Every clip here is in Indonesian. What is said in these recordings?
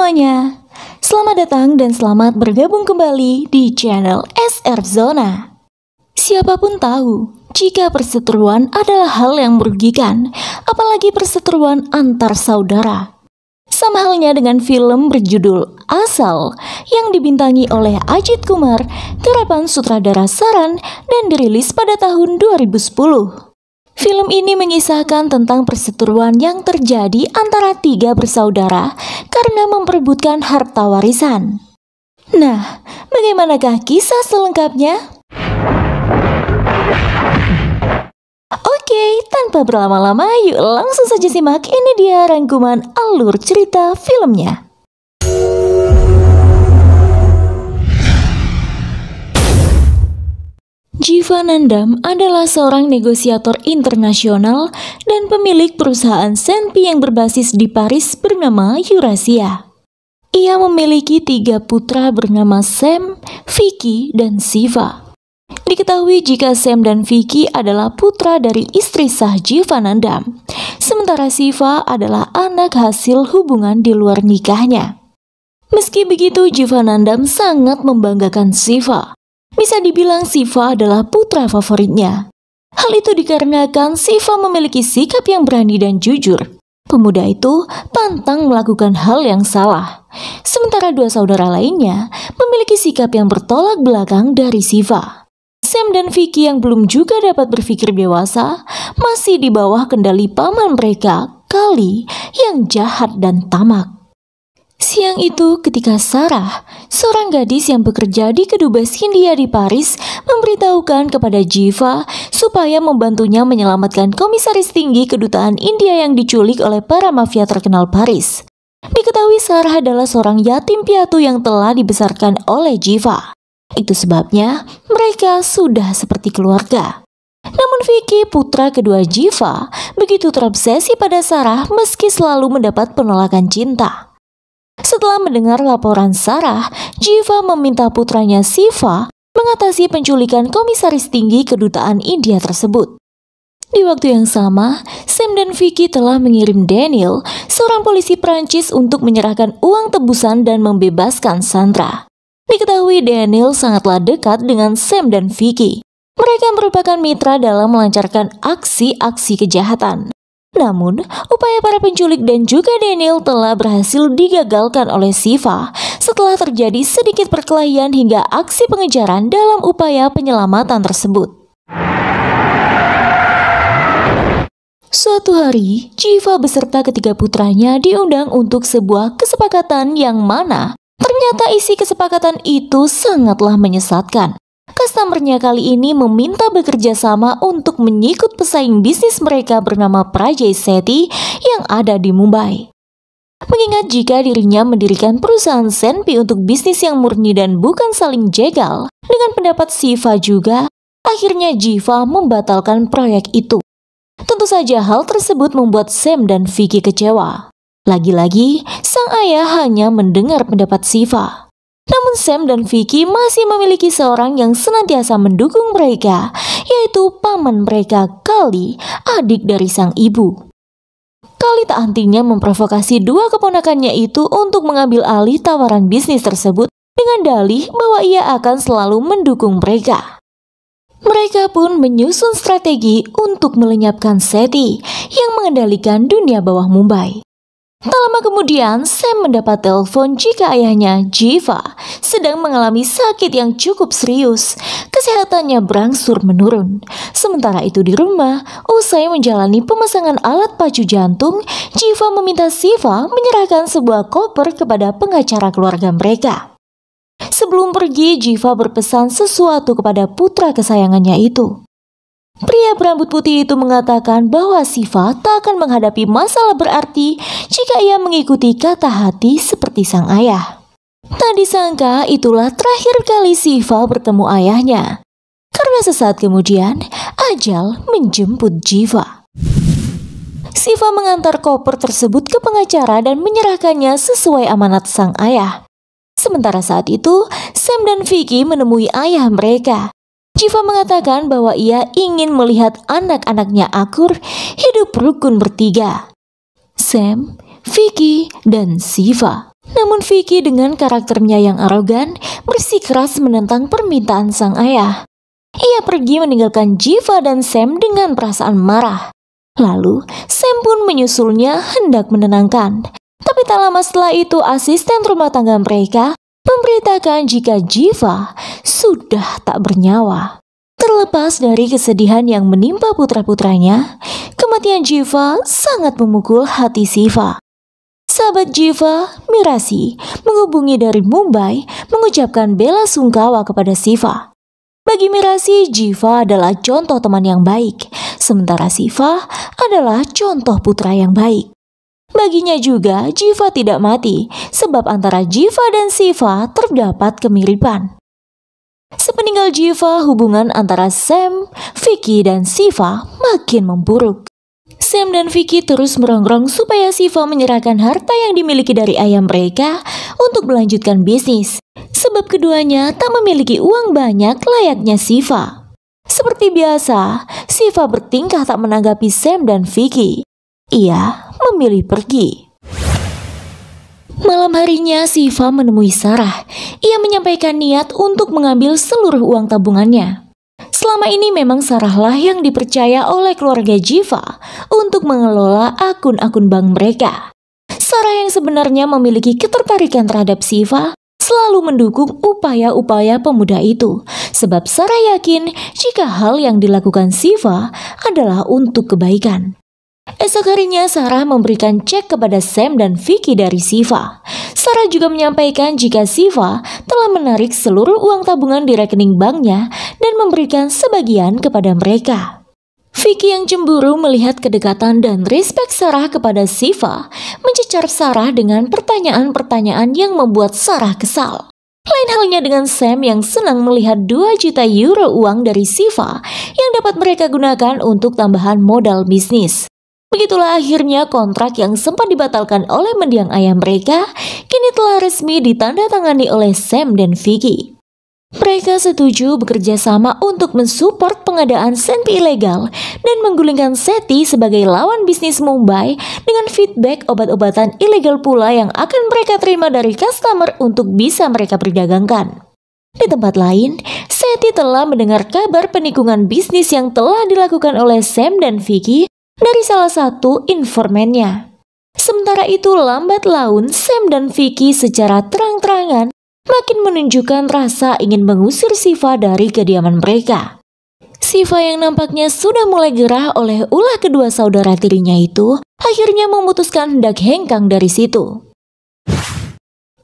semuanya, selamat datang dan selamat bergabung kembali di channel SR Zona. Siapapun tahu, jika perseteruan adalah hal yang merugikan, apalagi perseteruan antar saudara. Sama halnya dengan film berjudul Asal yang dibintangi oleh Ajit Kumar, terapan sutradara Saran dan dirilis pada tahun 2010. Film ini mengisahkan tentang perseteruan yang terjadi antara tiga bersaudara karena memperebutkan harta warisan. Nah, bagaimanakah kisah selengkapnya? Oke, tanpa berlama-lama, yuk langsung saja simak ini dia rangkuman alur cerita filmnya. Jiva Nandam adalah seorang negosiator internasional dan pemilik perusahaan Senpi yang berbasis di Paris bernama Eurasia. Ia memiliki tiga putra bernama Sam, Vicky, dan Siva. Diketahui jika Sam dan Vicky adalah putra dari istri sah Jiva Nandam, sementara Siva adalah anak hasil hubungan di luar nikahnya. Meski begitu, Jiva Nandam sangat membanggakan Siva bisa dibilang Siva adalah putra favoritnya. Hal itu dikarenakan Siva memiliki sikap yang berani dan jujur. Pemuda itu pantang melakukan hal yang salah. Sementara dua saudara lainnya memiliki sikap yang bertolak belakang dari Siva. Sam dan Vicky yang belum juga dapat berpikir dewasa masih di bawah kendali paman mereka, Kali, yang jahat dan tamak. Siang itu ketika Sarah, seorang gadis yang bekerja di kedubes Hindia di Paris, memberitahukan kepada Jiva supaya membantunya menyelamatkan komisaris tinggi kedutaan India yang diculik oleh para mafia terkenal Paris. Diketahui Sarah adalah seorang yatim piatu yang telah dibesarkan oleh Jiva. Itu sebabnya mereka sudah seperti keluarga. Namun Vicky, putra kedua Jiva, begitu terobsesi pada Sarah meski selalu mendapat penolakan cinta. Setelah mendengar laporan Sarah, Jiva meminta putranya Siva mengatasi penculikan komisaris tinggi kedutaan India tersebut. Di waktu yang sama, Sam dan Vicky telah mengirim Daniel, seorang polisi Prancis untuk menyerahkan uang tebusan dan membebaskan Sandra. Diketahui Daniel sangatlah dekat dengan Sam dan Vicky. Mereka merupakan mitra dalam melancarkan aksi-aksi kejahatan. Namun, upaya para penculik dan juga Daniel telah berhasil digagalkan oleh Siva setelah terjadi sedikit perkelahian hingga aksi pengejaran dalam upaya penyelamatan tersebut. Suatu hari, Jiva beserta ketiga putranya diundang untuk sebuah kesepakatan yang mana ternyata isi kesepakatan itu sangatlah menyesatkan. Customernya kali ini meminta bekerja sama untuk menyikut pesaing bisnis mereka bernama Prajay Sethi yang ada di Mumbai. Mengingat jika dirinya mendirikan perusahaan Senpi untuk bisnis yang murni dan bukan saling jegal, dengan pendapat Siva juga, akhirnya Jiva membatalkan proyek itu. Tentu saja hal tersebut membuat Sam dan Vicky kecewa. Lagi-lagi, sang ayah hanya mendengar pendapat Siva. Namun Sam dan Vicky masih memiliki seorang yang senantiasa mendukung mereka, yaitu paman mereka Kali, adik dari sang ibu. Kali tak hentinya memprovokasi dua keponakannya itu untuk mengambil alih tawaran bisnis tersebut dengan dalih bahwa ia akan selalu mendukung mereka. Mereka pun menyusun strategi untuk melenyapkan Seti yang mengendalikan dunia bawah Mumbai. Tak lama kemudian, Sam mendapat telepon jika ayahnya, Jiva, sedang mengalami sakit yang cukup serius. Kesehatannya berangsur menurun. Sementara itu di rumah, usai menjalani pemasangan alat pacu jantung, Jiva meminta Siva menyerahkan sebuah koper kepada pengacara keluarga mereka. Sebelum pergi, Jiva berpesan sesuatu kepada putra kesayangannya itu. Pria berambut putih itu mengatakan bahwa Siva tak akan menghadapi masalah berarti jika ia mengikuti kata hati seperti sang ayah. Tak disangka itulah terakhir kali Siva bertemu ayahnya. Karena sesaat kemudian, Ajal menjemput Jiva. Siva mengantar koper tersebut ke pengacara dan menyerahkannya sesuai amanat sang ayah. Sementara saat itu, Sam dan Vicky menemui ayah mereka. Jiva mengatakan bahwa ia ingin melihat anak-anaknya akur hidup rukun bertiga. Sam, Vicky, dan Siva. Namun Vicky dengan karakternya yang arogan bersikeras menentang permintaan sang ayah. Ia pergi meninggalkan Jiva dan Sam dengan perasaan marah. Lalu, Sam pun menyusulnya hendak menenangkan. Tapi tak lama setelah itu asisten rumah tangga mereka memberitakan jika Jiva sudah tak bernyawa. Terlepas dari kesedihan yang menimpa putra-putranya, kematian Jiva sangat memukul hati Siva. Sahabat Jiva, Mirasi, menghubungi dari Mumbai mengucapkan bela sungkawa kepada Siva. Bagi Mirasi, Jiva adalah contoh teman yang baik, sementara Siva adalah contoh putra yang baik. Baginya juga, Jiva tidak mati, sebab antara Jiva dan Siva terdapat kemiripan. Sepeninggal Jiva, hubungan antara Sam, Vicky, dan Siva makin memburuk. Sam dan Vicky terus merongrong supaya Siva menyerahkan harta yang dimiliki dari ayam mereka untuk melanjutkan bisnis, sebab keduanya tak memiliki uang banyak layaknya Siva. Seperti biasa, Siva bertingkah tak menanggapi Sam dan Vicky ia memilih pergi. Malam harinya, Siva menemui Sarah. Ia menyampaikan niat untuk mengambil seluruh uang tabungannya. Selama ini memang Sarahlah yang dipercaya oleh keluarga Jiva untuk mengelola akun-akun bank mereka. Sarah yang sebenarnya memiliki ketertarikan terhadap Siva selalu mendukung upaya-upaya pemuda itu sebab Sarah yakin jika hal yang dilakukan Siva adalah untuk kebaikan. Esok harinya Sarah memberikan cek kepada Sam dan Vicky dari Siva. Sarah juga menyampaikan jika Siva telah menarik seluruh uang tabungan di rekening banknya dan memberikan sebagian kepada mereka. Vicky yang cemburu melihat kedekatan dan respek Sarah kepada Siva mencecar Sarah dengan pertanyaan-pertanyaan yang membuat Sarah kesal. Lain halnya dengan Sam yang senang melihat 2 juta euro uang dari Siva yang dapat mereka gunakan untuk tambahan modal bisnis. Begitulah akhirnya kontrak yang sempat dibatalkan oleh mendiang ayah mereka kini telah resmi ditandatangani oleh Sam dan Vicky. Mereka setuju bekerja sama untuk mensupport pengadaan senpi ilegal dan menggulingkan SETI sebagai lawan bisnis Mumbai dengan feedback obat-obatan ilegal pula yang akan mereka terima dari customer untuk bisa mereka perdagangkan. Di tempat lain, Seti telah mendengar kabar penikungan bisnis yang telah dilakukan oleh Sam dan Vicky dari salah satu informannya. Sementara itu lambat laun Sam dan Vicky secara terang-terangan makin menunjukkan rasa ingin mengusir Siva dari kediaman mereka. Siva yang nampaknya sudah mulai gerah oleh ulah kedua saudara tirinya itu akhirnya memutuskan hendak hengkang dari situ.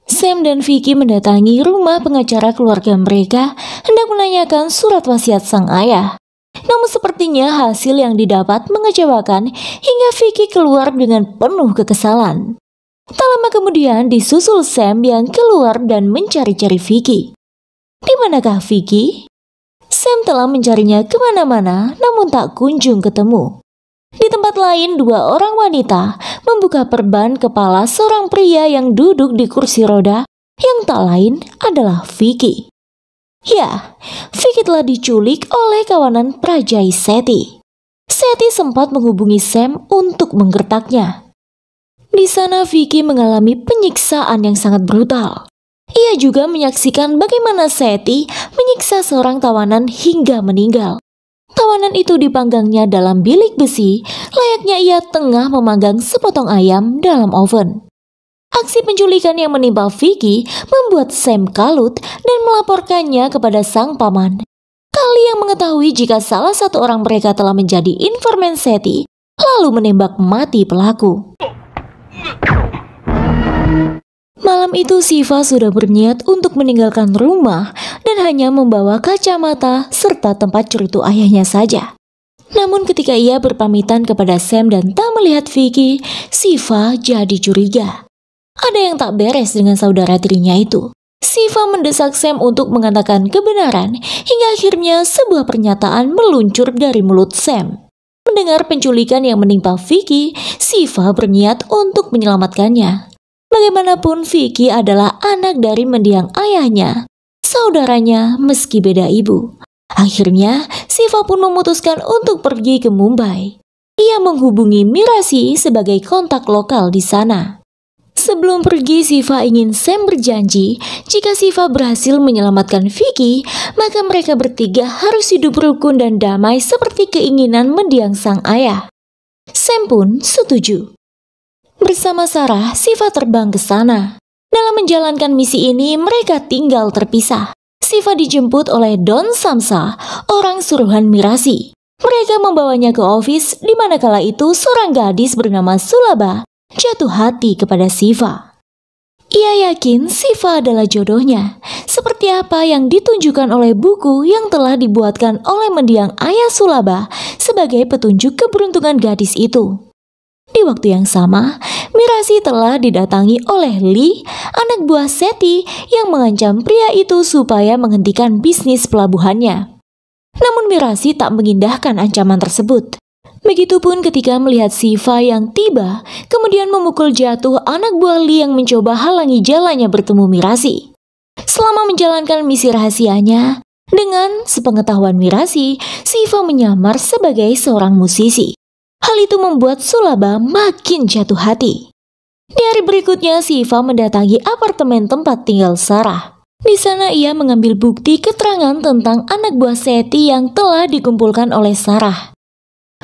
Sam dan Vicky mendatangi rumah pengacara keluarga mereka hendak menanyakan surat wasiat sang ayah. Namun sepertinya hasil yang didapat mengecewakan hingga Vicky keluar dengan penuh kekesalan. Tak lama kemudian disusul Sam yang keluar dan mencari-cari Vicky. Di manakah Vicky? Sam telah mencarinya kemana-mana namun tak kunjung ketemu. Di tempat lain, dua orang wanita membuka perban kepala seorang pria yang duduk di kursi roda yang tak lain adalah Vicky. Ya, Vicky telah diculik oleh kawanan Prajai Seti. Seti sempat menghubungi Sam untuk menggertaknya. Di sana Vicky mengalami penyiksaan yang sangat brutal. Ia juga menyaksikan bagaimana Seti menyiksa seorang tawanan hingga meninggal. Tawanan itu dipanggangnya dalam bilik besi, layaknya ia tengah memanggang sepotong ayam dalam oven. Aksi penculikan yang menimpa Vicky membuat Sam kalut dan melaporkannya kepada sang paman. Kali yang mengetahui jika salah satu orang mereka telah menjadi informan Seti, lalu menembak mati pelaku. Malam itu Siva sudah berniat untuk meninggalkan rumah dan hanya membawa kacamata serta tempat cerutu ayahnya saja. Namun ketika ia berpamitan kepada Sam dan tak melihat Vicky, Siva jadi curiga. Ada yang tak beres dengan saudara tirinya itu. Siva mendesak Sam untuk mengatakan kebenaran hingga akhirnya sebuah pernyataan meluncur dari mulut Sam. Mendengar penculikan yang menimpa Vicky, Siva berniat untuk menyelamatkannya. Bagaimanapun Vicky adalah anak dari mendiang ayahnya, saudaranya meski beda ibu. Akhirnya, Siva pun memutuskan untuk pergi ke Mumbai. Ia menghubungi Mirasi sebagai kontak lokal di sana. Sebelum pergi, Siva ingin Sam berjanji jika Siva berhasil menyelamatkan Vicky, maka mereka bertiga harus hidup rukun dan damai seperti keinginan mendiang sang ayah. Sam pun setuju. Bersama Sarah, Siva terbang ke sana. Dalam menjalankan misi ini, mereka tinggal terpisah. Siva dijemput oleh Don Samsa, orang suruhan Mirasi. Mereka membawanya ke office di mana kala itu seorang gadis bernama Sulaba jatuh hati kepada Siva. Ia yakin Siva adalah jodohnya, seperti apa yang ditunjukkan oleh buku yang telah dibuatkan oleh mendiang ayah Sulaba sebagai petunjuk keberuntungan gadis itu. Di waktu yang sama, Mirasi telah didatangi oleh Lee, anak buah Seti yang mengancam pria itu supaya menghentikan bisnis pelabuhannya. Namun Mirasi tak mengindahkan ancaman tersebut. Begitupun ketika melihat Siva yang tiba, kemudian memukul jatuh anak buah Li yang mencoba halangi jalannya bertemu Mirasi. Selama menjalankan misi rahasianya, dengan sepengetahuan Mirasi, Siva menyamar sebagai seorang musisi. Hal itu membuat Sulaba makin jatuh hati. Di hari berikutnya, Siva mendatangi apartemen tempat tinggal Sarah. Di sana ia mengambil bukti keterangan tentang anak buah Seti yang telah dikumpulkan oleh Sarah.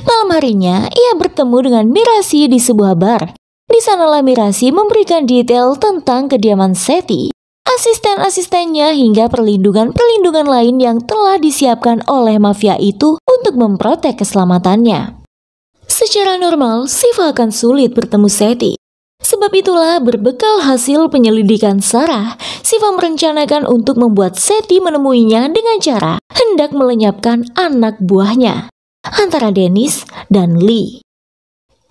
Malam harinya, ia bertemu dengan Mirasi di sebuah bar. Di sanalah Mirasi memberikan detail tentang kediaman Seti, asisten-asistennya hingga perlindungan-perlindungan lain yang telah disiapkan oleh mafia itu untuk memprotek keselamatannya. Secara normal, Siva akan sulit bertemu Seti. Sebab itulah berbekal hasil penyelidikan Sarah, Siva merencanakan untuk membuat Seti menemuinya dengan cara hendak melenyapkan anak buahnya antara Dennis dan Lee.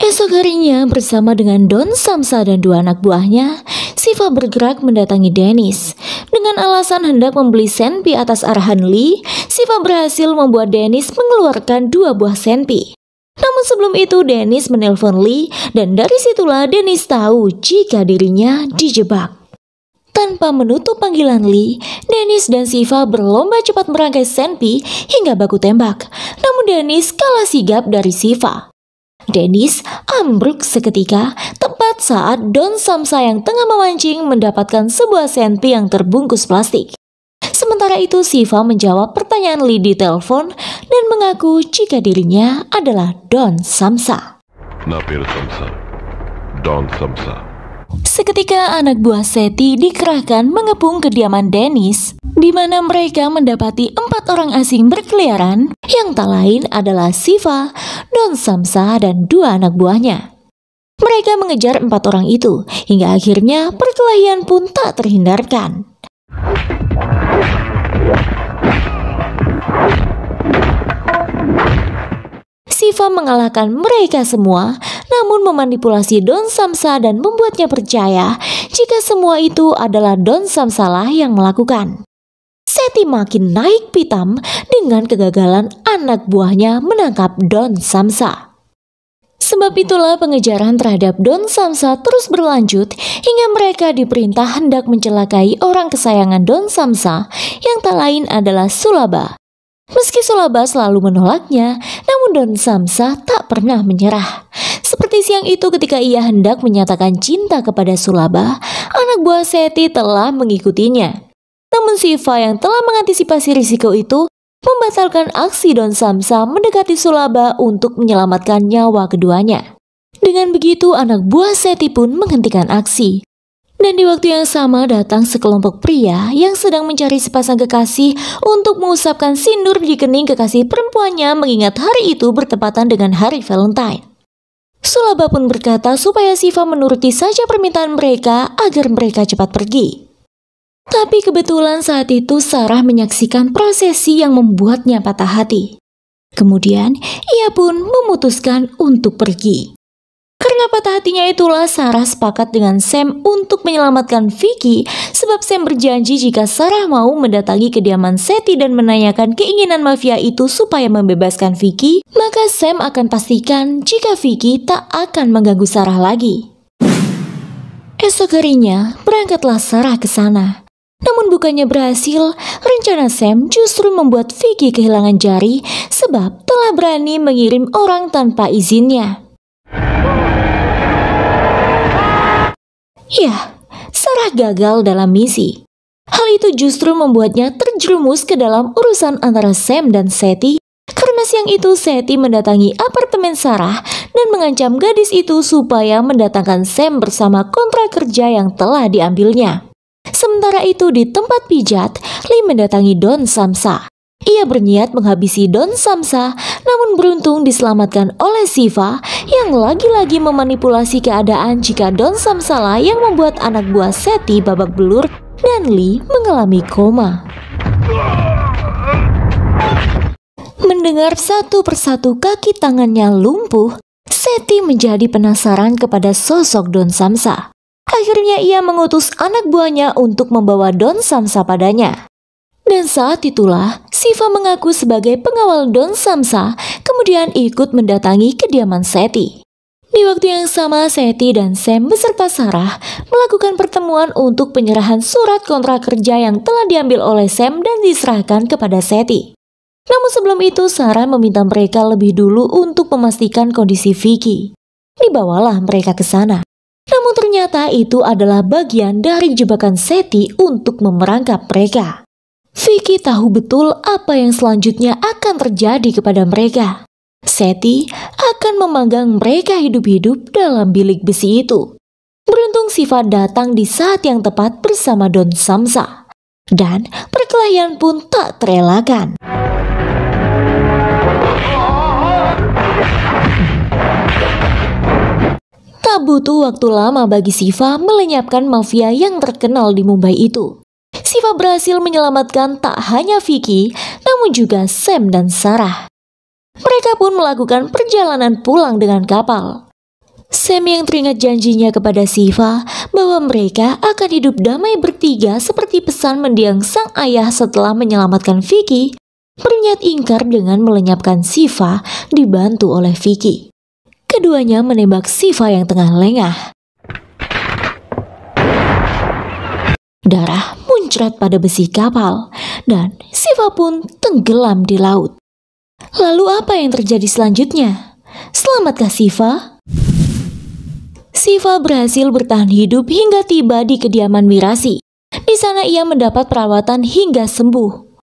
Esok harinya bersama dengan Don Samsa dan dua anak buahnya, Siva bergerak mendatangi Dennis. Dengan alasan hendak membeli senpi atas arahan Lee, Siva berhasil membuat Dennis mengeluarkan dua buah senpi. Namun sebelum itu Dennis menelpon Lee dan dari situlah Dennis tahu jika dirinya dijebak. Tanpa menutup panggilan Lee, Dennis dan Siva berlomba cepat merangkai Senpi hingga baku tembak. Namun Dennis kalah sigap dari Siva. Dennis ambruk seketika tepat saat Don Samsa yang tengah memancing mendapatkan sebuah senpi yang terbungkus plastik. Sementara itu Siva menjawab pertanyaan Lee di telepon dan mengaku jika dirinya adalah Don Samsa. Napir Samsa, Don Samsa seketika anak buah Seti dikerahkan mengepung kediaman Dennis, di mana mereka mendapati empat orang asing berkeliaran yang tak lain adalah Siva, Don Samsa, dan dua anak buahnya. Mereka mengejar empat orang itu hingga akhirnya perkelahian pun tak terhindarkan. Siva mengalahkan mereka semua, namun memanipulasi Don Samsa dan membuatnya percaya jika semua itu adalah Don Samsa lah yang melakukan. Seti makin naik pitam dengan kegagalan anak buahnya menangkap Don Samsa. Sebab itulah pengejaran terhadap Don Samsa terus berlanjut hingga mereka diperintah hendak mencelakai orang kesayangan Don Samsa yang tak lain adalah Sulaba, Meski Sulaba selalu menolaknya, namun Don Samsa tak pernah menyerah. Seperti siang itu ketika ia hendak menyatakan cinta kepada Sulaba, anak buah Seti telah mengikutinya. Namun Siva yang telah mengantisipasi risiko itu membatalkan aksi Don Samsa mendekati Sulaba untuk menyelamatkan nyawa keduanya. Dengan begitu anak buah Seti pun menghentikan aksi. Dan di waktu yang sama datang sekelompok pria yang sedang mencari sepasang kekasih untuk mengusapkan sindur di kening kekasih perempuannya mengingat hari itu bertepatan dengan hari Valentine. Sulaba pun berkata supaya Siva menuruti saja permintaan mereka agar mereka cepat pergi. Tapi kebetulan saat itu Sarah menyaksikan prosesi yang membuatnya patah hati. Kemudian ia pun memutuskan untuk pergi. Karena patah hatinya itulah Sarah sepakat dengan Sam untuk menyelamatkan Vicky sebab Sam berjanji jika Sarah mau mendatangi kediaman Seti dan menanyakan keinginan mafia itu supaya membebaskan Vicky, maka Sam akan pastikan jika Vicky tak akan mengganggu Sarah lagi. Esok harinya, berangkatlah Sarah ke sana. Namun bukannya berhasil, rencana Sam justru membuat Vicky kehilangan jari sebab telah berani mengirim orang tanpa izinnya. Ya, Sarah gagal dalam misi. Hal itu justru membuatnya terjerumus ke dalam urusan antara Sam dan Seti karena siang itu Seti mendatangi apartemen Sarah dan mengancam gadis itu supaya mendatangkan Sam bersama kontrak kerja yang telah diambilnya. Sementara itu di tempat pijat, Lee mendatangi Don Samsa. Ia berniat menghabisi Don Samsa, namun beruntung diselamatkan oleh Siva yang lagi-lagi memanipulasi keadaan jika Don Samsa lah yang membuat anak buah Seti babak belur dan Lee mengalami koma. Mendengar satu persatu kaki tangannya lumpuh, Seti menjadi penasaran kepada sosok Don Samsa. Akhirnya ia mengutus anak buahnya untuk membawa Don Samsa padanya. Dan saat itulah Siva mengaku sebagai pengawal Don Samsa, kemudian ikut mendatangi kediaman Seti. Di waktu yang sama, Seti dan Sam beserta Sarah melakukan pertemuan untuk penyerahan surat kontrak kerja yang telah diambil oleh Sam dan diserahkan kepada Seti. Namun sebelum itu, Sarah meminta mereka lebih dulu untuk memastikan kondisi Vicky. Dibawalah mereka ke sana. Namun ternyata itu adalah bagian dari jebakan Seti untuk memerangkap mereka. Vicky tahu betul apa yang selanjutnya akan terjadi kepada mereka. Seti akan memanggang mereka hidup-hidup dalam bilik besi itu. Beruntung Siva datang di saat yang tepat bersama Don Samsa. Dan perkelahian pun tak terelakkan. Tak butuh waktu lama bagi Siva melenyapkan mafia yang terkenal di Mumbai itu. Siva berhasil menyelamatkan tak hanya Vicky, namun juga Sam dan Sarah. Mereka pun melakukan perjalanan pulang dengan kapal. Sam yang teringat janjinya kepada Siva bahwa mereka akan hidup damai bertiga seperti pesan mendiang sang ayah setelah menyelamatkan Vicky, berniat ingkar dengan melenyapkan Siva dibantu oleh Vicky. Keduanya menembak Siva yang tengah lengah. Darah muncrat pada besi kapal, dan Siva pun tenggelam di laut. Lalu apa yang terjadi selanjutnya? Selamatkah Siva? Siva berhasil bertahan hidup hingga tiba di kediaman Mirasi. Di sana ia mendapat perawatan hingga sembuh.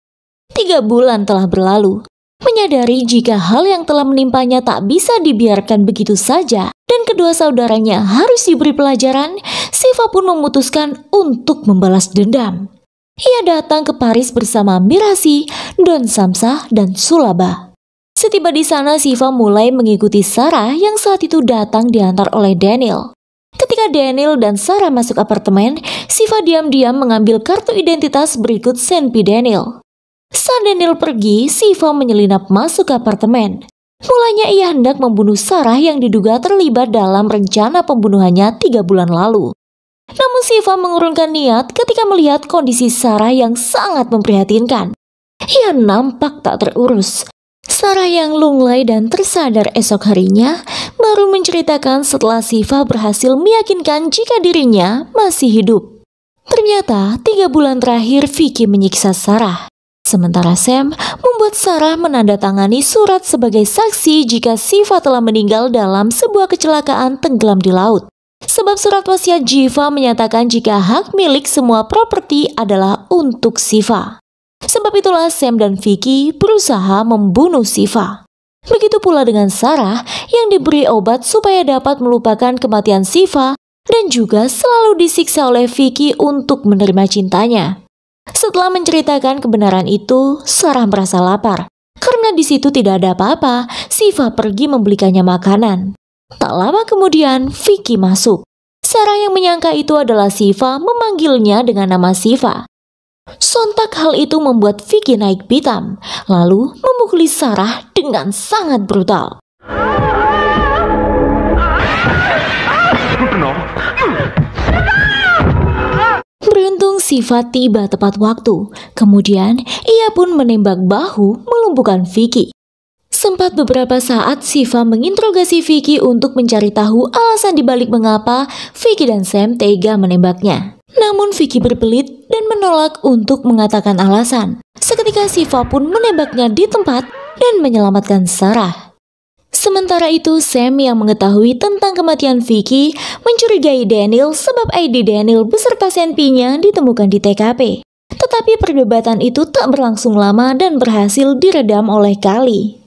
Tiga bulan telah berlalu, Menyadari jika hal yang telah menimpanya tak bisa dibiarkan begitu saja dan kedua saudaranya harus diberi pelajaran, Siva pun memutuskan untuk membalas dendam. Ia datang ke Paris bersama Mirasi, Don Samsa, dan Sulaba. Setiba di sana, Siva mulai mengikuti Sarah yang saat itu datang diantar oleh Daniel. Ketika Daniel dan Sarah masuk apartemen, Siva diam-diam mengambil kartu identitas berikut Senpi Daniel. Saat Daniel pergi, Siva menyelinap masuk ke apartemen. Mulanya ia hendak membunuh Sarah yang diduga terlibat dalam rencana pembunuhannya tiga bulan lalu. Namun Siva mengurungkan niat ketika melihat kondisi Sarah yang sangat memprihatinkan. Ia nampak tak terurus. Sarah yang lunglai dan tersadar esok harinya baru menceritakan setelah Siva berhasil meyakinkan jika dirinya masih hidup. Ternyata tiga bulan terakhir Vicky menyiksa Sarah. Sementara Sam membuat Sarah menandatangani surat sebagai saksi jika Siva telah meninggal dalam sebuah kecelakaan tenggelam di laut. Sebab surat wasiat Jiva menyatakan jika hak milik semua properti adalah untuk Siva. Sebab itulah Sam dan Vicky berusaha membunuh Siva. Begitu pula dengan Sarah yang diberi obat supaya dapat melupakan kematian Siva dan juga selalu disiksa oleh Vicky untuk menerima cintanya. Setelah menceritakan kebenaran itu, Sarah merasa lapar. Karena di situ tidak ada apa-apa, Siva pergi membelikannya makanan. Tak lama kemudian, Vicky masuk. Sarah yang menyangka itu adalah Siva memanggilnya dengan nama Siva. Sontak hal itu membuat Vicky naik pitam, lalu memukuli Sarah dengan sangat brutal. Beruntung Siva tiba tepat waktu. Kemudian, ia pun menembak bahu melumpuhkan Vicky. Sempat beberapa saat Siva menginterogasi Vicky untuk mencari tahu alasan dibalik mengapa Vicky dan Sam tega menembaknya. Namun Vicky berbelit dan menolak untuk mengatakan alasan. Seketika Siva pun menembaknya di tempat dan menyelamatkan Sarah. Sementara itu, Sam yang mengetahui tentang kematian Vicky mencurigai Daniel sebab ID Daniel beserta senpinya ditemukan di TKP. Tetapi perdebatan itu tak berlangsung lama dan berhasil diredam oleh Kali.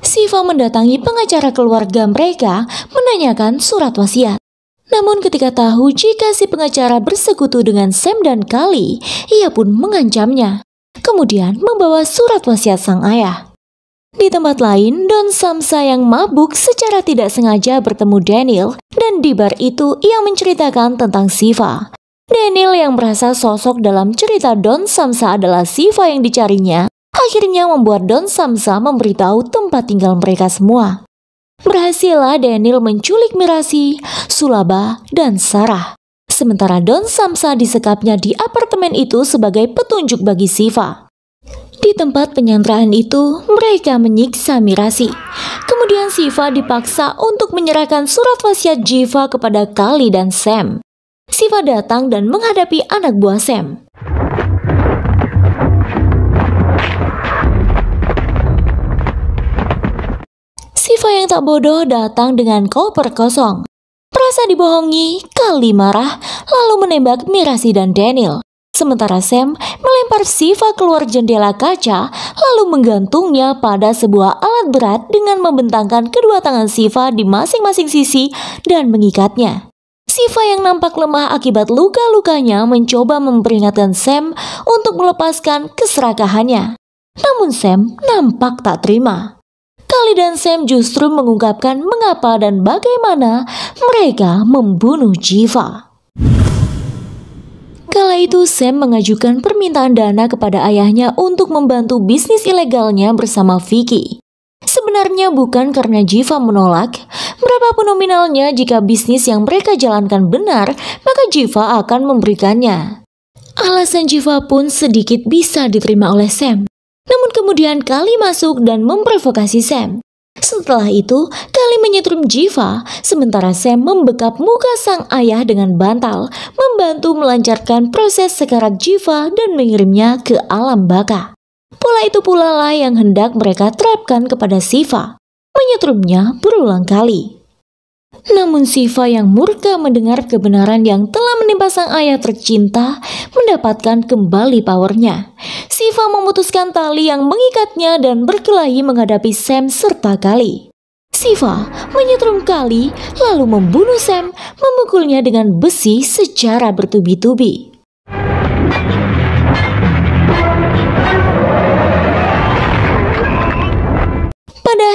Siva mendatangi pengacara keluarga mereka menanyakan surat wasiat. Namun ketika tahu jika si pengacara bersekutu dengan Sam dan Kali, ia pun mengancamnya. Kemudian membawa surat wasiat sang ayah. Di tempat lain, Don Samsa yang mabuk secara tidak sengaja bertemu Daniel dan di bar itu ia menceritakan tentang Siva. Daniel yang merasa sosok dalam cerita Don Samsa adalah Siva yang dicarinya, akhirnya membuat Don Samsa memberitahu tempat tinggal mereka semua. Berhasillah Daniel menculik Mirasi, Sulaba, dan Sarah. Sementara Don Samsa disekapnya di apartemen itu sebagai petunjuk bagi Siva. Di tempat penyanderaan itu, mereka menyiksa Mirasi. Kemudian Siva dipaksa untuk menyerahkan surat wasiat Jiva kepada Kali dan Sam. Siva datang dan menghadapi anak buah Sam. Siva yang tak bodoh datang dengan koper kosong. Merasa dibohongi, Kali marah, lalu menembak Mirasi dan Daniel. Sementara Sam melempar Siva keluar jendela kaca lalu menggantungnya pada sebuah alat berat dengan membentangkan kedua tangan Siva di masing-masing sisi dan mengikatnya. Siva yang nampak lemah akibat luka-lukanya mencoba memperingatkan Sam untuk melepaskan keserakahannya. Namun Sam nampak tak terima. Kali dan Sam justru mengungkapkan mengapa dan bagaimana mereka membunuh Jiva. Kala itu Sam mengajukan permintaan dana kepada ayahnya untuk membantu bisnis ilegalnya bersama Vicky. Sebenarnya bukan karena Jiva menolak, berapapun nominalnya jika bisnis yang mereka jalankan benar, maka Jiva akan memberikannya. Alasan Jiva pun sedikit bisa diterima oleh Sam. Namun kemudian Kali masuk dan memprovokasi Sam. Setelah itu, Kali menyetrum Jiva, sementara Sam membekap muka sang ayah dengan bantal, membantu melancarkan proses sekarat Jiva dan mengirimnya ke alam baka. Pola itu pula lah yang hendak mereka terapkan kepada Siva. Menyetrumnya berulang kali. Namun Siva yang murka mendengar kebenaran yang telah menimpa sang ayah tercinta mendapatkan kembali powernya. Siva memutuskan tali yang mengikatnya dan berkelahi menghadapi Sam serta Kali. Siva menyetrum Kali lalu membunuh Sam memukulnya dengan besi secara bertubi-tubi.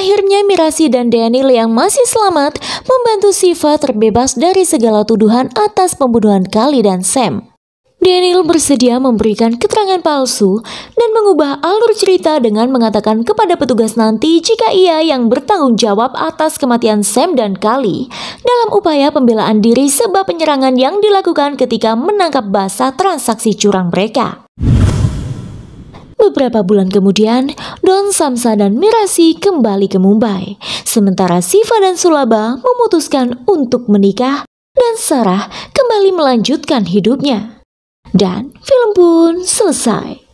Akhirnya Mirasi dan Daniel yang masih selamat membantu Siva terbebas dari segala tuduhan atas pembunuhan Kali dan Sam. Daniel bersedia memberikan keterangan palsu dan mengubah alur cerita dengan mengatakan kepada petugas nanti jika ia yang bertanggung jawab atas kematian Sam dan Kali dalam upaya pembelaan diri sebab penyerangan yang dilakukan ketika menangkap basah transaksi curang mereka. Beberapa bulan kemudian, Don Samsa dan Mirasi kembali ke Mumbai, sementara Siva dan Sulaba memutuskan untuk menikah dan Sarah kembali melanjutkan hidupnya. Dan film pun selesai.